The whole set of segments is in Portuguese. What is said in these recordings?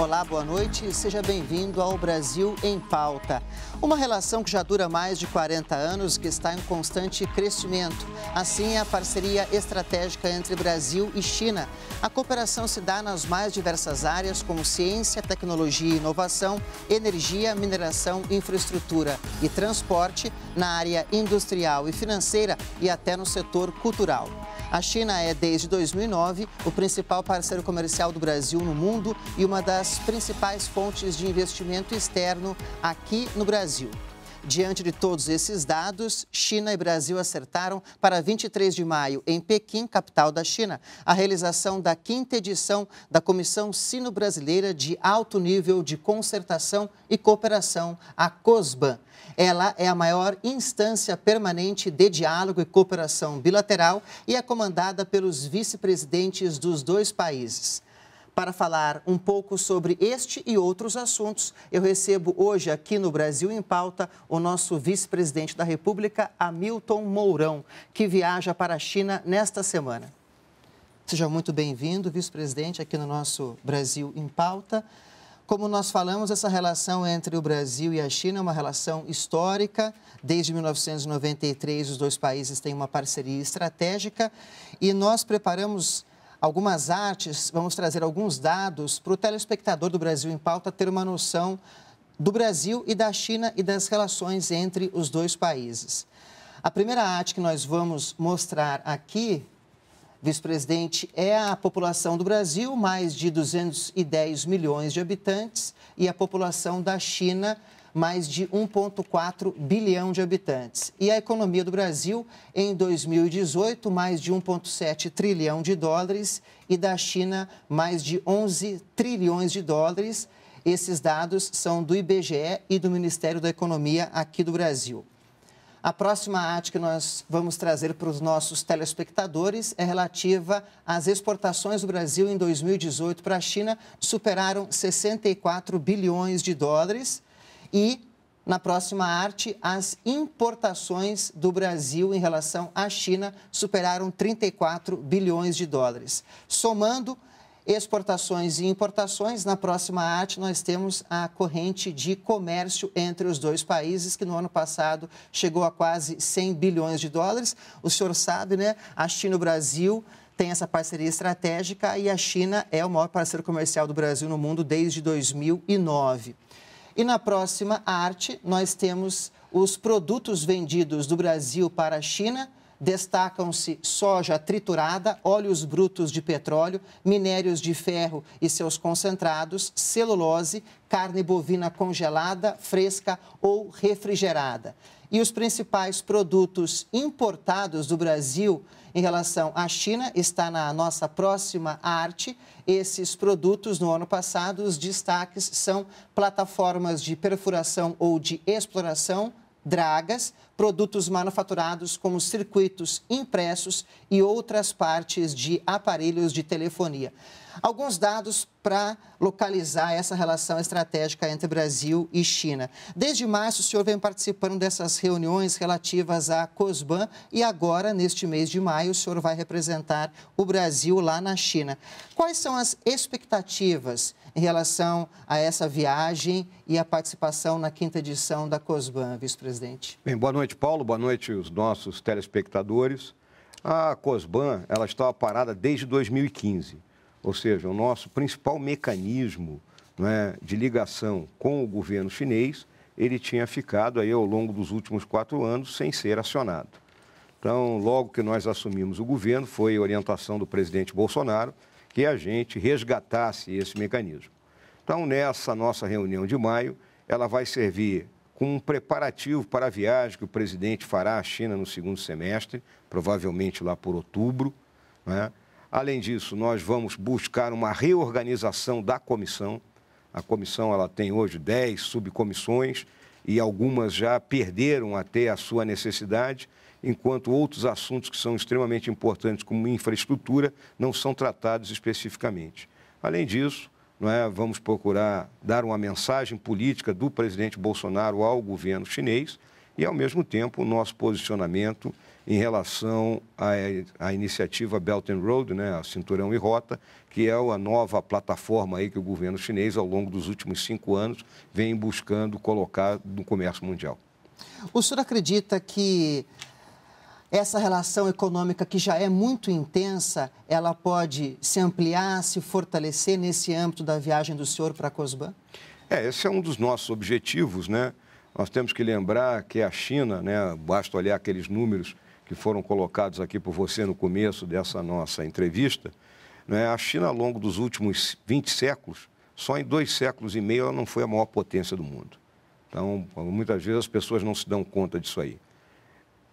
Olá, boa noite. e Seja bem-vindo ao Brasil em Pauta. Uma relação que já dura mais de 40 anos que está em constante crescimento. Assim, a parceria estratégica entre Brasil e China. A cooperação se dá nas mais diversas áreas, como ciência, tecnologia e inovação, energia, mineração, infraestrutura e transporte, na área industrial e financeira e até no setor cultural. A China é, desde 2009, o principal parceiro comercial do Brasil no mundo e uma das principais fontes de investimento externo aqui no Brasil. Diante de todos esses dados, China e Brasil acertaram para 23 de maio, em Pequim, capital da China, a realização da quinta edição da Comissão Sino-Brasileira de Alto Nível de Concertação e Cooperação, a COSBAN. Ela é a maior instância permanente de diálogo e cooperação bilateral e é comandada pelos vice-presidentes dos dois países. Para falar um pouco sobre este e outros assuntos, eu recebo hoje aqui no Brasil em Pauta o nosso vice-presidente da República, Hamilton Mourão, que viaja para a China nesta semana. Seja muito bem-vindo, vice-presidente, aqui no nosso Brasil em Pauta. Como nós falamos, essa relação entre o Brasil e a China é uma relação histórica. Desde 1993, os dois países têm uma parceria estratégica e nós preparamos algumas artes, vamos trazer alguns dados para o telespectador do Brasil em Pauta ter uma noção do Brasil e da China e das relações entre os dois países. A primeira arte que nós vamos mostrar aqui, vice-presidente, é a população do Brasil, mais de 210 milhões de habitantes, e a população da China, mais de 1,4 bilhão de habitantes. E a economia do Brasil, em 2018, mais de 1,7 trilhão de dólares e da China, mais de 11 trilhões de dólares. Esses dados são do IBGE e do Ministério da Economia aqui do Brasil. A próxima arte que nós vamos trazer para os nossos telespectadores é relativa às exportações do Brasil em 2018 para a China, superaram 64 bilhões de dólares. E na próxima arte, as importações do Brasil em relação à China superaram 34 bilhões de dólares. Somando exportações e importações, na próxima arte nós temos a corrente de comércio entre os dois países, que no ano passado chegou a quase 100 bilhões de dólares. O senhor sabe, né? A China e o Brasil tem essa parceria estratégica e a China é o maior parceiro comercial do Brasil no mundo desde 2009. E na próxima arte, nós temos os produtos vendidos do Brasil para a China. Destacam-se soja triturada, óleos brutos de petróleo, minérios de ferro e seus concentrados, celulose, carne bovina congelada, fresca ou refrigerada. E os principais produtos importados do Brasil em relação à China está na nossa próxima arte. Esses produtos, no ano passado, os destaques são plataformas de perfuração ou de exploração, dragas, produtos manufaturados como circuitos impressos e outras partes de aparelhos de telefonia. Alguns dados para localizar essa relação estratégica entre Brasil e China. Desde março, o senhor vem participando dessas reuniões relativas à COSBAN e agora, neste mês de maio, o senhor vai representar o Brasil lá na China. Quais são as expectativas em relação a essa viagem e a participação na quinta edição da COSBAN, vice-presidente. Bem, boa noite, Paulo. Boa noite, os nossos telespectadores. A COSBAN, ela estava parada desde 2015, ou seja, o nosso principal mecanismo é, de ligação com o governo chinês, ele tinha ficado aí ao longo dos últimos quatro anos sem ser acionado. Então, logo que nós assumimos o governo, foi orientação do presidente Bolsonaro que a gente resgatasse esse mecanismo. Então, nessa nossa reunião de maio, ela vai servir como um preparativo para a viagem que o presidente fará à China no segundo semestre, provavelmente lá por outubro. Né? Além disso, nós vamos buscar uma reorganização da comissão. A comissão ela tem hoje 10 subcomissões e algumas já perderam até a sua necessidade enquanto outros assuntos que são extremamente importantes, como infraestrutura, não são tratados especificamente. Além disso, é, vamos procurar dar uma mensagem política do presidente Bolsonaro ao governo chinês e, ao mesmo tempo, o nosso posicionamento em relação à, à iniciativa Belt and Road, né, a Cinturão e Rota, que é a nova plataforma aí que o governo chinês, ao longo dos últimos cinco anos, vem buscando colocar no comércio mundial. O senhor acredita que essa relação econômica que já é muito intensa, ela pode se ampliar, se fortalecer nesse âmbito da viagem do senhor para a COSBAN? É, esse é um dos nossos objetivos, né? Nós temos que lembrar que a China, né, basta olhar aqueles números que foram colocados aqui por você no começo dessa nossa entrevista, né, a China, ao longo dos últimos 20 séculos, só em dois séculos e meio ela não foi a maior potência do mundo. Então, muitas vezes as pessoas não se dão conta disso aí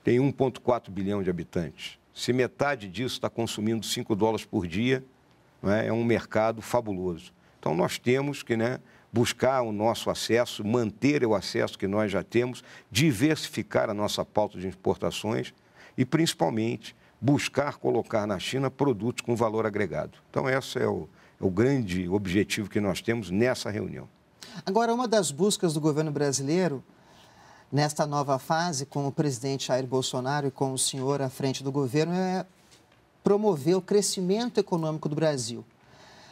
tem 1,4 bilhão de habitantes. Se metade disso está consumindo 5 dólares por dia, é? é um mercado fabuloso. Então, nós temos que né, buscar o nosso acesso, manter o acesso que nós já temos, diversificar a nossa pauta de importações e, principalmente, buscar colocar na China produtos com valor agregado. Então, esse é o, é o grande objetivo que nós temos nessa reunião. Agora, uma das buscas do governo brasileiro nesta nova fase, com o presidente Jair Bolsonaro e com o senhor à frente do governo, é promover o crescimento econômico do Brasil.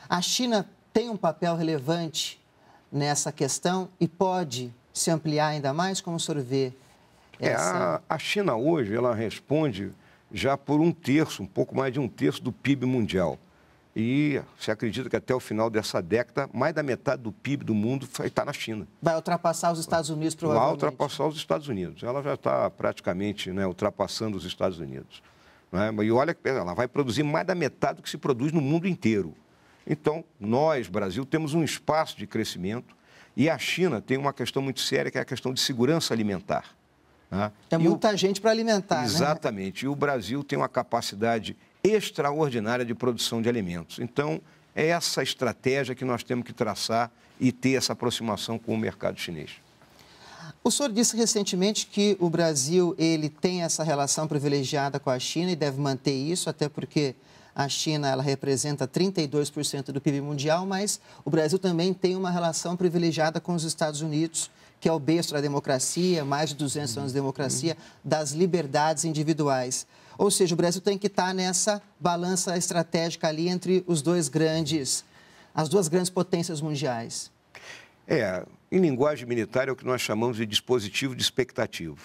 A China tem um papel relevante nessa questão e pode se ampliar ainda mais? Como o senhor vê? Essa... É, a, a China hoje ela responde já por um terço, um pouco mais de um terço do PIB mundial. E se acredita que até o final dessa década, mais da metade do PIB do mundo vai estar tá na China. Vai ultrapassar os Estados Unidos, provavelmente. Vai ultrapassar os Estados Unidos. Ela já está praticamente né, ultrapassando os Estados Unidos. Né? E olha, ela vai produzir mais da metade do que se produz no mundo inteiro. Então, nós, Brasil, temos um espaço de crescimento e a China tem uma questão muito séria, que é a questão de segurança alimentar. Né? É e muita o... gente para alimentar. Né? Exatamente. Né? E o Brasil tem uma capacidade extraordinária de produção de alimentos. Então, é essa estratégia que nós temos que traçar e ter essa aproximação com o mercado chinês. O senhor disse recentemente que o Brasil ele tem essa relação privilegiada com a China e deve manter isso, até porque a China ela representa 32% do PIB mundial, mas o Brasil também tem uma relação privilegiada com os Estados Unidos, que é o berço da democracia, mais de 200 anos de democracia, das liberdades individuais. Ou seja, o Brasil tem que estar tá nessa balança estratégica ali entre os dois grandes, as duas grandes potências mundiais. É, em linguagem militar é o que nós chamamos de dispositivo de expectativa.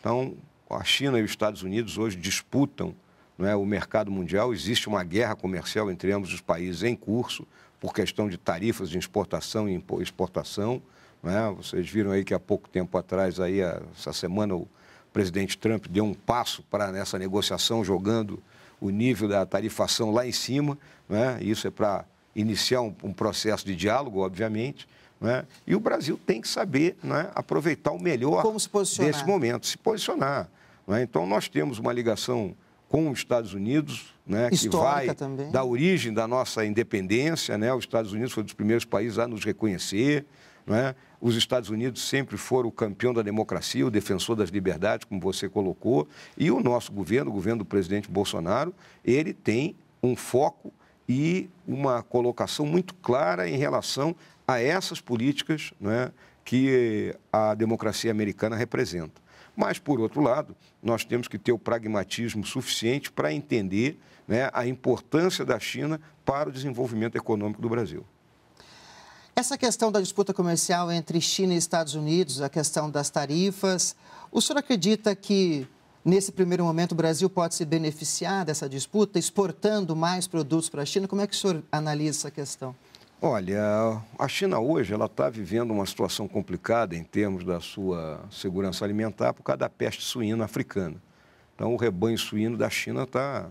Então, a China e os Estados Unidos hoje disputam não é, o mercado mundial, existe uma guerra comercial entre ambos os países em curso por questão de tarifas de exportação e exportação. Não é? Vocês viram aí que há pouco tempo atrás, aí, essa semana, o presidente Trump deu um passo para nessa negociação, jogando o nível da tarifação lá em cima. Né? Isso é para iniciar um, um, processo de diálogo, obviamente. Né? E o Brasil tem que saber né, aproveitar o melhor desse momento, se posicionar. Né? Então, nós temos uma ligação com os Estados Unidos, né, que vai também. da origem da nossa independência. Né? Os Estados Unidos foi um dos primeiros países a nos reconhecer. É? Os Estados Unidos sempre foram o campeão da democracia, o defensor das liberdades, como você colocou, e o nosso governo, o governo do presidente Bolsonaro, ele tem um foco e uma colocação muito clara em relação a essas políticas é? que a democracia americana representa. Mas, por outro lado, nós temos que ter o pragmatismo suficiente para entender né, a importância da China para o desenvolvimento econômico do Brasil. Essa questão da disputa comercial entre China e Estados Unidos, a questão das tarifas, o senhor acredita que nesse primeiro momento o Brasil pode se beneficiar dessa disputa, exportando mais produtos para a China? Como é que o senhor analisa essa questão? Olha, a China hoje ela está vivendo uma situação complicada em termos da sua segurança alimentar por causa da peste suína africana. Então, o rebanho suíno da China está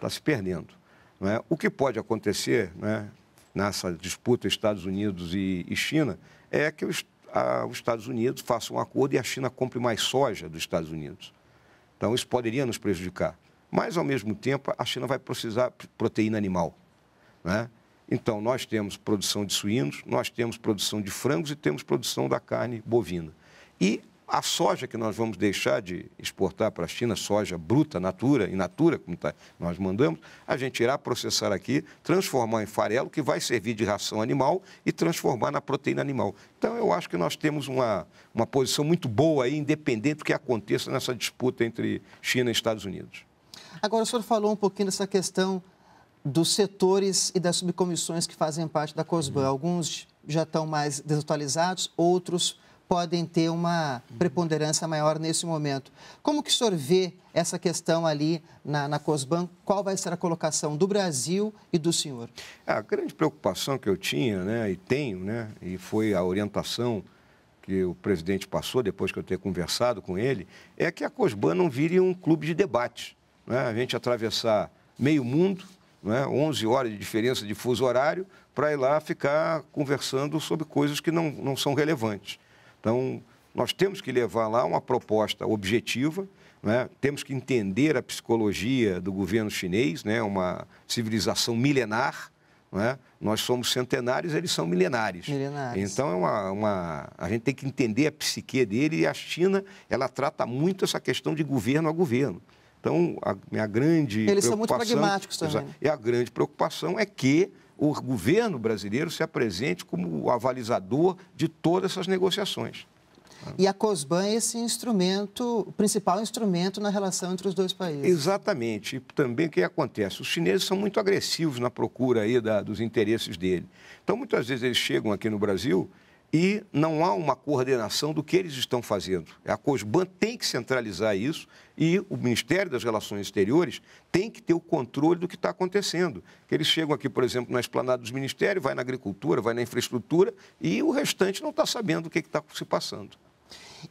tá se perdendo. Né? O que pode acontecer, né, nessa disputa Estados Unidos e, e China é que os, a, os Estados Unidos façam um acordo e a China compre mais soja dos Estados Unidos. Então, isso poderia nos prejudicar. Mas, ao mesmo tempo, a China vai precisar de proteína animal. Né? Então, nós temos produção de suínos, nós temos produção de frangos e temos produção da carne bovina. E a soja que nós vamos deixar de exportar para a China, soja bruta, natura, in natura, como tá, nós mandamos, a gente irá processar aqui, transformar em farelo, que vai servir de ração animal e transformar na proteína animal. Então, eu acho que nós temos uma, uma posição muito boa aí, independente do que aconteça nessa disputa entre China e Estados Unidos. Agora, o senhor falou um pouquinho dessa questão dos setores e das subcomissões que fazem parte da COSBAN. Alguns já estão mais desatualizados, outros podem ter uma uhum. preponderância maior nesse momento. Como que o senhor vê essa questão ali na, na COSBAN? Qual vai ser a colocação do Brasil e do senhor? É, a grande preocupação que eu tinha né, e tenho, né, e foi a orientação que o presidente passou depois que eu ter conversado com ele, é que a COSBAN não vire um clube de debate. Né? A gente atravessar meio mundo, né, 11 horas de diferença de fuso horário, para ir lá ficar conversando sobre coisas que não, não são relevantes. Então, nós temos que levar lá uma proposta objetiva, né? temos que entender a psicologia do governo chinês, né? uma civilização milenar. Né? Nós somos centenários, eles são milenares. milenares. Então, é uma, uma, a gente tem que entender a psique dele e a China ela trata muito essa questão de governo a governo. Então, a minha grande Eles preocupação... Eles são muito pragmáticos também. E a grande preocupação é que o governo brasileiro se apresente como o avalizador de todas essas negociações. E a COSBAN é esse instrumento, o principal instrumento na relação entre os dois países. Exatamente. E também o que acontece? Os chineses são muito agressivos na procura aí da, dos interesses dele. Então, muitas vezes eles chegam aqui no Brasil e não há uma coordenação do que eles estão fazendo. É a COSBAN tem que centralizar isso e o Ministério das Relações Exteriores tem que ter o controle do que está acontecendo. Eles chegam aqui, por exemplo, na esplanada dos ministérios, vai na agricultura, vai na infraestrutura e o restante não está sabendo o que está se passando.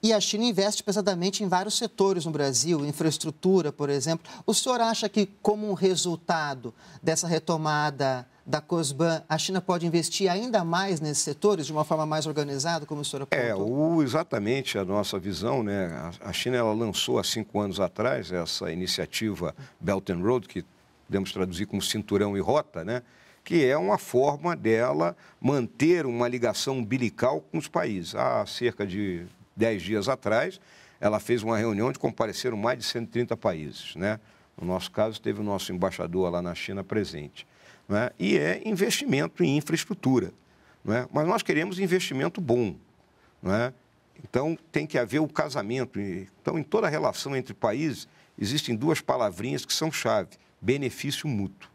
E a China investe pesadamente em vários setores no Brasil, infraestrutura, por exemplo. O senhor acha que, como um resultado dessa retomada da COSBAN, a China pode investir ainda mais nesses setores, de uma forma mais organizada, como o senhor é, apontou? É, o, exatamente a nossa visão. Né? A, a China ela lançou há cinco anos atrás essa iniciativa Belt and Road, que podemos traduzir como cinturão e rota, né? que é uma forma dela manter uma ligação umbilical com os países. Há cerca de dez dias atrás, ela fez uma reunião onde compareceram mais de 130 países. Né? No nosso caso, teve o nosso embaixador lá na China presente. Né? E é investimento em infraestrutura. Né? Mas nós queremos investimento bom. Né? Então, tem que haver o casamento. Então, em toda relação entre países, existem duas palavrinhas que são chave: benefício mútuo.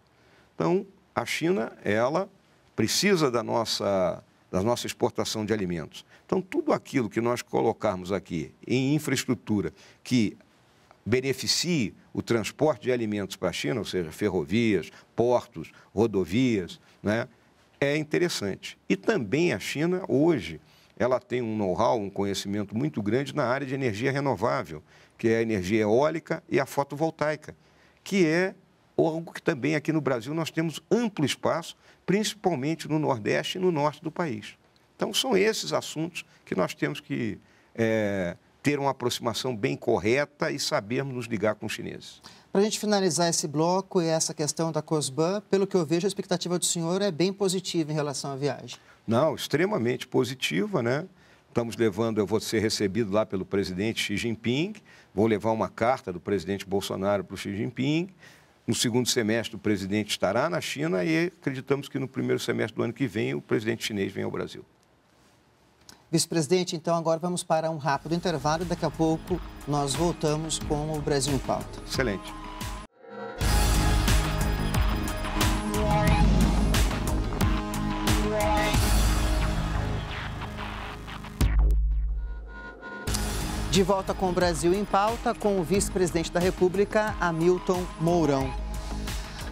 Então, a China, ela precisa da nossa da nossa exportação de alimentos. Então, tudo aquilo que nós colocarmos aqui em infraestrutura que beneficie o transporte de alimentos para a China, ou seja, ferrovias, portos, rodovias, né, é interessante. E também a China, hoje, ela tem um know-how, um conhecimento muito grande na área de energia renovável, que é a energia eólica e a fotovoltaica, que é ou algo que também aqui no Brasil nós temos amplo espaço, principalmente no Nordeste e no Norte do país. Então, são esses assuntos que nós temos que é, ter uma aproximação bem correta e sabermos nos ligar com os chineses. Para a gente finalizar esse bloco e essa questão da COSBAN, pelo que eu vejo, a expectativa do senhor é bem positiva em relação à viagem. Não, extremamente positiva, né? Estamos levando, eu vou ser recebido lá pelo presidente Xi Jinping, vou levar uma carta do presidente Bolsonaro para o Xi Jinping, no segundo semestre, o presidente estará na China e acreditamos que no primeiro semestre do ano que vem, o presidente chinês vem ao Brasil. Vice-presidente, então agora vamos para um rápido intervalo e daqui a pouco nós voltamos com o Brasil em Pauta. Excelente. De volta com o Brasil em pauta, com o vice-presidente da República, Hamilton Mourão.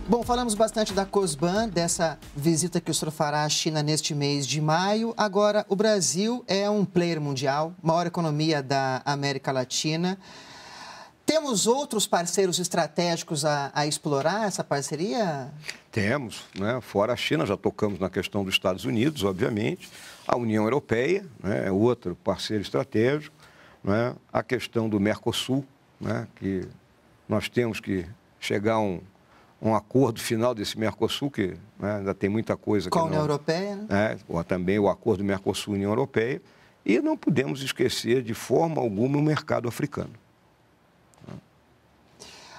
Bom, falamos bastante da COSBAN, dessa visita que o senhor fará à China neste mês de maio. Agora, o Brasil é um player mundial, maior economia da América Latina. Temos outros parceiros estratégicos a, a explorar essa parceria? Temos, né? fora a China, já tocamos na questão dos Estados Unidos, obviamente. A União Europeia né? é outro parceiro estratégico né, a questão do Mercosul, né, que nós temos que chegar a um, um acordo final desse Mercosul, que né, ainda tem muita coisa... Com a União Europeia. Né? É, Ou também o acordo Mercosul-União Europeia. E não podemos esquecer, de forma alguma, o mercado africano.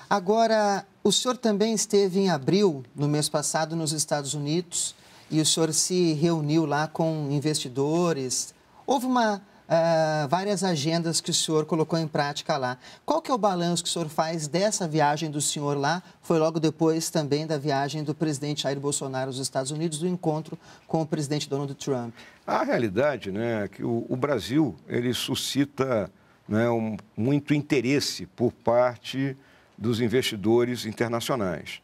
Agora, o senhor também esteve em abril, no mês passado, nos Estados Unidos, e o senhor se reuniu lá com investidores. Houve uma uh, várias agendas que o senhor colocou em prática lá. Qual que é o balanço que o senhor faz dessa viagem do senhor lá? Foi logo depois também da viagem do presidente Jair Bolsonaro aos Estados Unidos, do encontro com o presidente Donald Trump. A realidade né, é que o, o Brasil ele suscita né, um, muito interesse por parte dos investidores internacionais.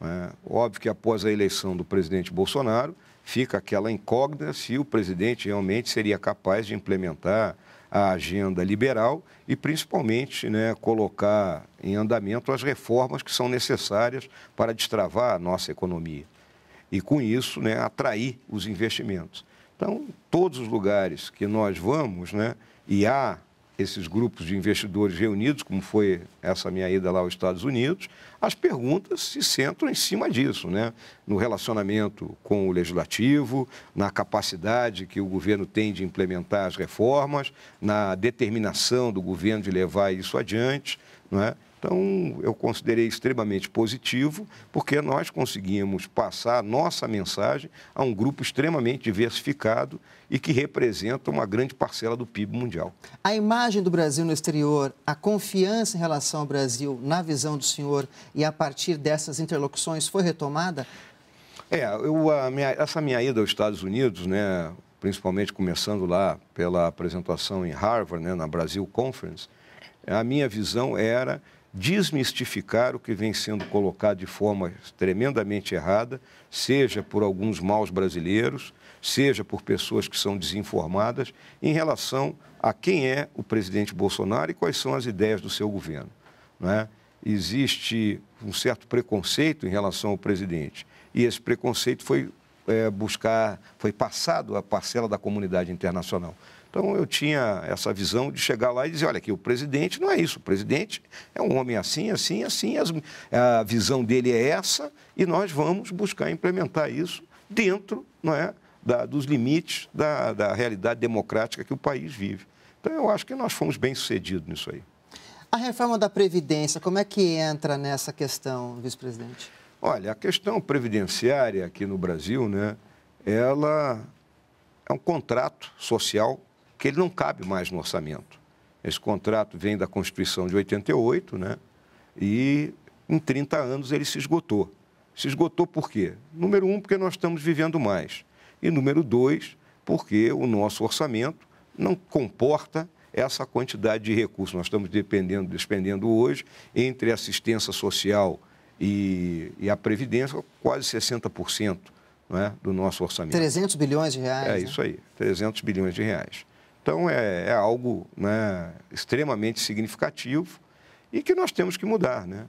É, óbvio que após a eleição do presidente Bolsonaro, fica aquela incógnita se o presidente realmente seria capaz de implementar a agenda liberal e, principalmente, né, colocar em andamento as reformas que são necessárias para destravar a nossa economia e, com isso, né, atrair os investimentos. Então, todos os lugares que nós vamos né, e há esses grupos de investidores reunidos, como foi essa minha ida lá aos Estados Unidos, as perguntas se centram em cima disso, né? no relacionamento com o legislativo, na capacidade que o governo tem de implementar as reformas, na determinação do governo de levar isso adiante. Não é? Então, eu considerei extremamente positivo, porque nós conseguimos passar nossa mensagem a um grupo extremamente diversificado e que representa uma grande parcela do PIB mundial. A imagem do Brasil no exterior, a confiança em relação ao Brasil, na visão do senhor e a partir dessas interlocuções, foi retomada? É, eu, minha, essa minha ida aos Estados Unidos, né, principalmente começando lá pela apresentação em Harvard, né, na Brasil Conference, a minha visão era desmistificar o que vem sendo colocado de forma tremendamente errada, seja por alguns maus brasileiros, seja por pessoas que são desinformadas, em relação a quem é o presidente Bolsonaro e quais são as ideias do seu governo. Né? Existe um certo preconceito em relação ao presidente, e esse preconceito foi é, buscar, foi passado à parcela da comunidade internacional. Então eu tinha essa visão de chegar lá e dizer, olha aqui, o presidente não é isso, o presidente é um homem assim, assim, assim, a visão dele é essa e nós vamos buscar implementar isso dentro não é, da, dos limites da, da realidade democrática que o país vive. Então eu acho que nós fomos bem sucedidos nisso aí. A reforma da Previdência, como é que entra nessa questão, vice-presidente? Olha, a questão previdenciária aqui no Brasil, né, ela é um contrato social que ele não cabe mais no orçamento. Esse contrato vem da Constituição de 88, né? E em 30 anos ele se esgotou. Se esgotou por quê? Número um, porque nós estamos vivendo mais. E número dois, porque o nosso orçamento não comporta essa quantidade de recursos. Nós estamos dependendo, despendendo hoje, entre assistência social e, e a Previdência, quase 60% não é, do nosso orçamento. 300 bilhões de reais. É né? isso aí, 300 bilhões de reais. Então, é, é algo né, extremamente significativo e que nós temos que mudar. Né?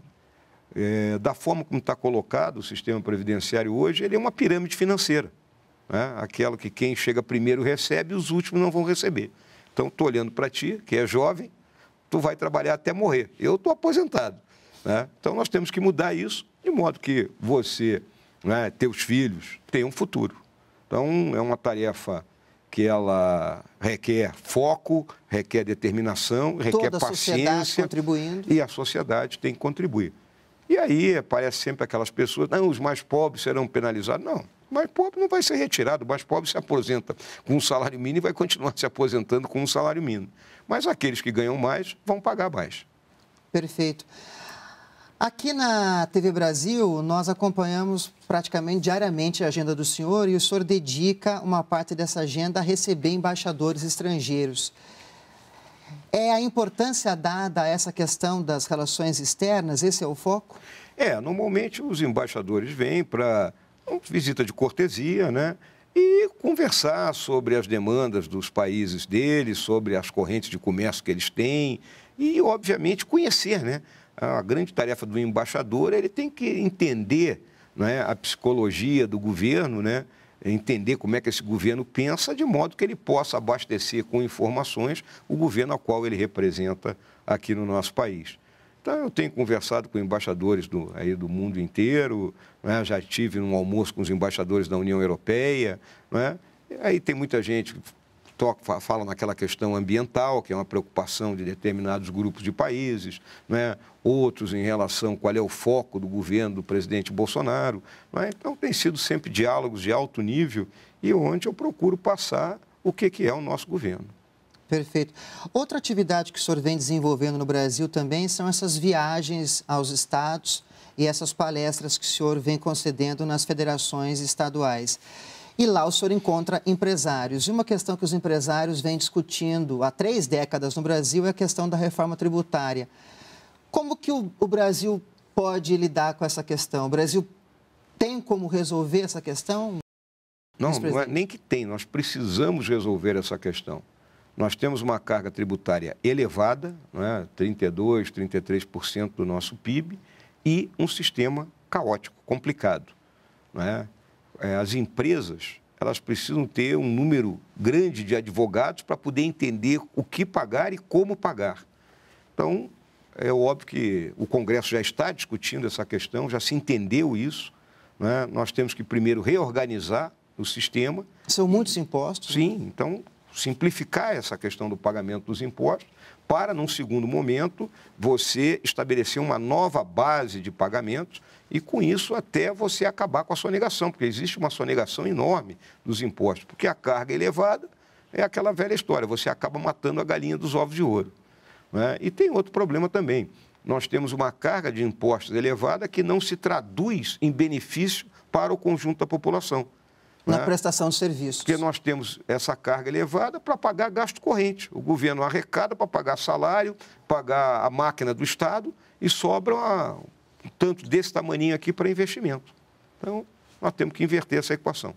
É, da forma como está colocado o sistema previdenciário hoje, ele é uma pirâmide financeira. Né? Aquela que quem chega primeiro recebe, os últimos não vão receber. Então, estou olhando para ti, que é jovem, tu vai trabalhar até morrer. Eu estou aposentado. Né? Então, nós temos que mudar isso de modo que você, né, teus filhos, tenham um futuro. Então, é uma tarefa que ela requer foco, requer determinação, requer Toda paciência. contribuindo. E a sociedade tem que contribuir. E aí aparece sempre aquelas pessoas, não, os mais pobres serão penalizados. Não, o mais pobre não vai ser retirado, o mais pobre se aposenta com um salário mínimo e vai continuar se aposentando com um salário mínimo. Mas aqueles que ganham mais vão pagar mais. Perfeito. Aqui na TV Brasil, nós acompanhamos praticamente diariamente a agenda do senhor e o senhor dedica uma parte dessa agenda a receber embaixadores estrangeiros. É a importância dada a essa questão das relações externas? Esse é o foco? É, normalmente os embaixadores vêm para uma visita de cortesia, né? E conversar sobre as demandas dos países deles, sobre as correntes de comércio que eles têm e, obviamente, conhecer, né? É a grande tarefa do embaixador, ele tem que entender né, a psicologia do governo, né, entender como é que esse governo pensa, de modo que ele possa abastecer com informações o governo ao qual ele representa aqui no nosso país. Então, eu tenho conversado com embaixadores do, aí, do mundo inteiro, né? já tive um almoço com os embaixadores da União Europeia. Né? Aí tem muita gente toca, fala naquela questão ambiental, que é uma preocupação de determinados grupos de países, né? outros em relação qual é o foco do governo do presidente Bolsonaro. Né? Então, tem sido sempre diálogos de alto nível e onde eu procuro passar o que, que é o nosso governo. Perfeito. Outra atividade que o senhor vem desenvolvendo no Brasil também são essas viagens aos estados e essas palestras que o senhor vem concedendo nas federações estaduais. E lá o senhor encontra empresários. E uma questão que os empresários vêm discutindo há três décadas no Brasil é a questão da reforma tributária. Como que o, o Brasil pode lidar com essa questão? O Brasil tem como resolver essa questão? Não, não é nem que tem, nós precisamos resolver essa questão. Nós temos uma carga tributária elevada, né, 32%, 33% do nosso PIB, e um sistema caótico, complicado. Né? é, as empresas elas precisam ter um número grande de advogados para poder entender o que pagar e como pagar. Então, é óbvio que o Congresso já está discutindo essa questão, já se entendeu isso. Né? Nós temos que primeiro reorganizar o sistema. São muitos impostos. Né? Sim, né? então simplificar essa questão do pagamento dos impostos para, num segundo momento, você estabelecer uma nova base de pagamentos e, com isso, até você acabar com a sonegação, porque existe uma sonegação enorme dos impostos, porque a carga elevada é aquela velha história, você acaba matando a galinha dos ovos de ouro. Né? E tem outro problema também. Nós temos uma carga de impostos elevada que não se traduz em benefício para o conjunto da população na né? prestação de serviços. Porque nós temos essa carga elevada para pagar gasto corrente. O governo arrecada para pagar salário, pagar a máquina do Estado e sobra uma, um tanto desse tamanho aqui para investimento. Então, nós temos que inverter essa equação.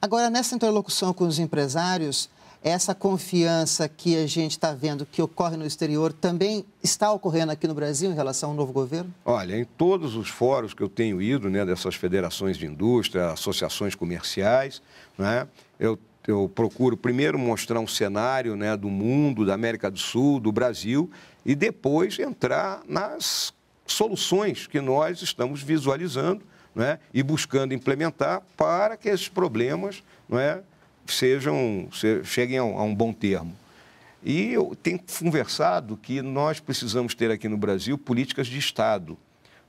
Agora, nessa interlocução com os empresários, essa confiança que a gente está vendo que ocorre no exterior também está ocorrendo aqui no Brasil em relação ao novo governo? Olha, em todos os fóruns que eu tenho ido, né, dessas federações de indústria, associações comerciais, né, eu, eu procuro primeiro mostrar um cenário né, do mundo, da América do Sul, do Brasil, e depois entrar nas soluções que nós estamos visualizando né, e buscando implementar para que esses problemas não é, sejam, cheguem a um, bom termo. E eu tenho conversado que nós precisamos ter aqui no Brasil políticas de Estado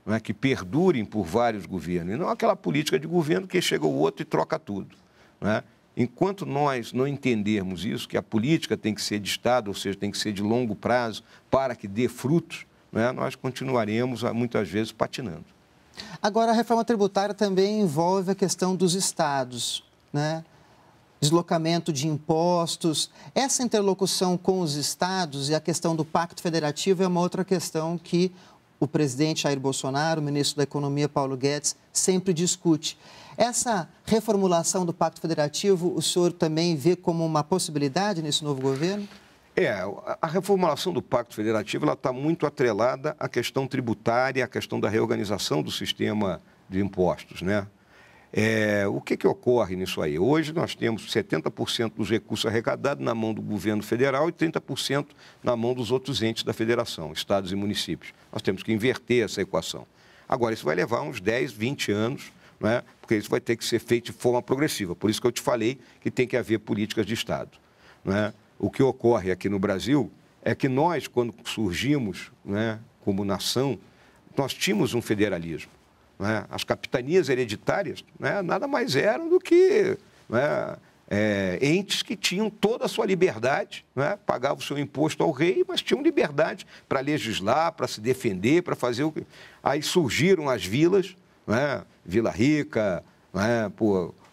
é, que perdurem por vários governos, e não aquela política de governo que chega o outro e troca tudo. É? Enquanto nós não entendermos isso, que a política tem que ser de Estado, ou seja, tem que ser de longo prazo, para que dê frutos, é? nós continuaremos ah, muitas vezes patinando. Agora, a reforma tributária também envolve a questão dos Estados. Né? deslocamento de impostos. Essa interlocução com os estados e a questão do Pacto Federativo é uma outra questão que o presidente Jair Bolsonaro, o ministro da Economia Paulo Guedes, sempre discute. Essa reformulação do Pacto Federativo, o senhor também vê como uma possibilidade nesse novo governo? É, a reformulação do Pacto Federativo ela está muito atrelada à questão tributária, à questão da reorganização do sistema de impostos, né? É, o que, que ocorre nisso aí? Hoje nós temos 70% dos recursos arrecadados na mão do governo federal e 30% na mão dos outros entes da federação, estados e municípios. Nós temos que inverter essa equação. Agora, isso vai levar uns 10, 20 anos, né? porque isso vai ter que ser feito de forma progressiva. Por isso que eu te falei que tem que haver políticas de Estado. Né? O que ocorre aqui no Brasil é que nós, quando surgimos né, como nação, nós tínhamos um federalismo. Né? As capitanias hereditárias né? nada mais eram do que né? é, entes que tinham toda a sua liberdade, né, pagavam o seu imposto ao rei, mas tinham liberdade para legislar, para se defender, para fazer o que. Aí surgiram as vilas, né, Vila Rica, né,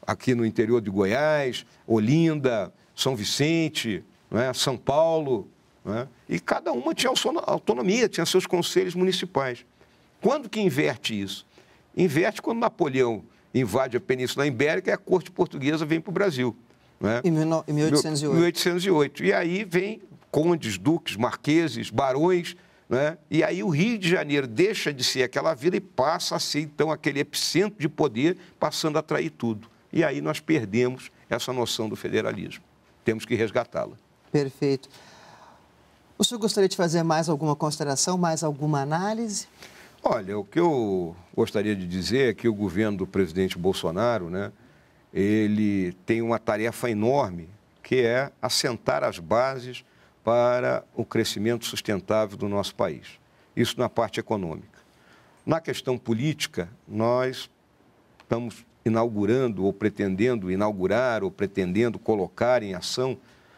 aqui no interior de Goiás, Olinda, São Vicente, São Paulo, e cada uma tinha autonomia, tinha seus conselhos municipais. Quando que inverte isso? Inverte quando Napoleão invade a Península Ibérica e a corte portuguesa vem para o Brasil. Né? Em 1808. 1808. E aí vem condes, duques, marqueses, barões, né? E aí o Rio de Janeiro deixa de ser aquela vila e passa a ser, então, aquele epicentro de poder, passando a atrair tudo. E aí nós perdemos essa noção do federalismo. Temos que resgatá-la. Perfeito. O senhor gostaria de fazer mais alguma consideração, mais alguma análise? Olha, o que eu gostaria de dizer é que o governo do presidente Bolsonaro, né, ele tem uma tarefa enorme, que é assentar as bases para o crescimento sustentável do nosso país. Isso na parte econômica. Na questão política, nós estamos inaugurando ou pretendendo inaugurar ou pretendendo colocar em ação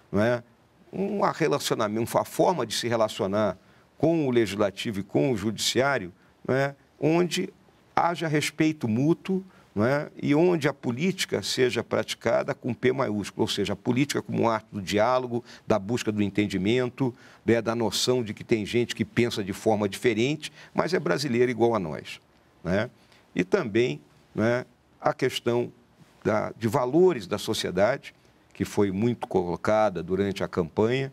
não é, um relacionamento, uma forma de se relacionar com o legislativo e com o judiciário né, onde haja respeito mútuo é, e onde a política seja praticada com P maiúsculo, ou seja, a política como um arte do diálogo, da busca do entendimento, né, da noção de que tem gente que pensa de forma diferente, mas é brasileira igual a nós. É? E também é, a questão da, de valores da sociedade, que foi muito colocada durante a campanha,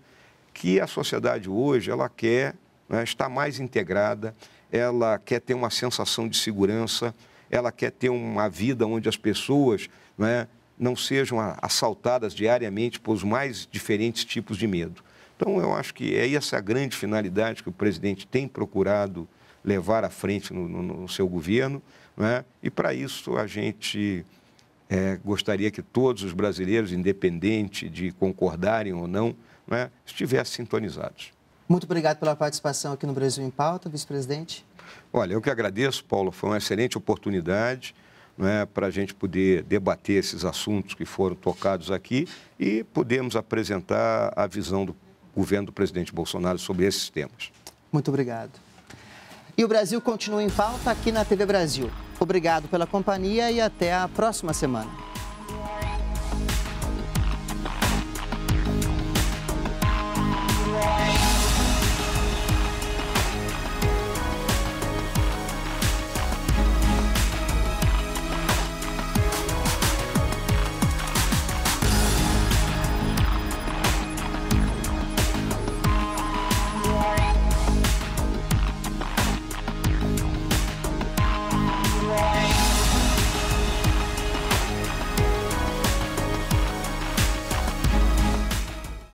que a sociedade hoje ela quer né, estar mais integrada, ela quer ter uma sensação de segurança, ela quer ter uma vida onde as pessoas né, não sejam assaltadas diariamente por os mais diferentes tipos de medo. Então, eu acho que é essa a grande finalidade que o presidente tem procurado levar à frente no, no, no seu governo. Né? E, para isso, a gente é, gostaria que todos os brasileiros, independente de concordarem ou não, né, estivessem sintonizados. Muito obrigado pela participação aqui no Brasil em Pauta, vice-presidente. Olha, eu que agradeço, Paulo. Foi uma excelente oportunidade né, para a gente poder debater esses assuntos que foram tocados aqui e podemos apresentar a visão do governo do presidente Bolsonaro sobre esses temas. Muito obrigado. E o Brasil continua em pauta aqui na TV Brasil. Obrigado pela companhia e até a próxima semana.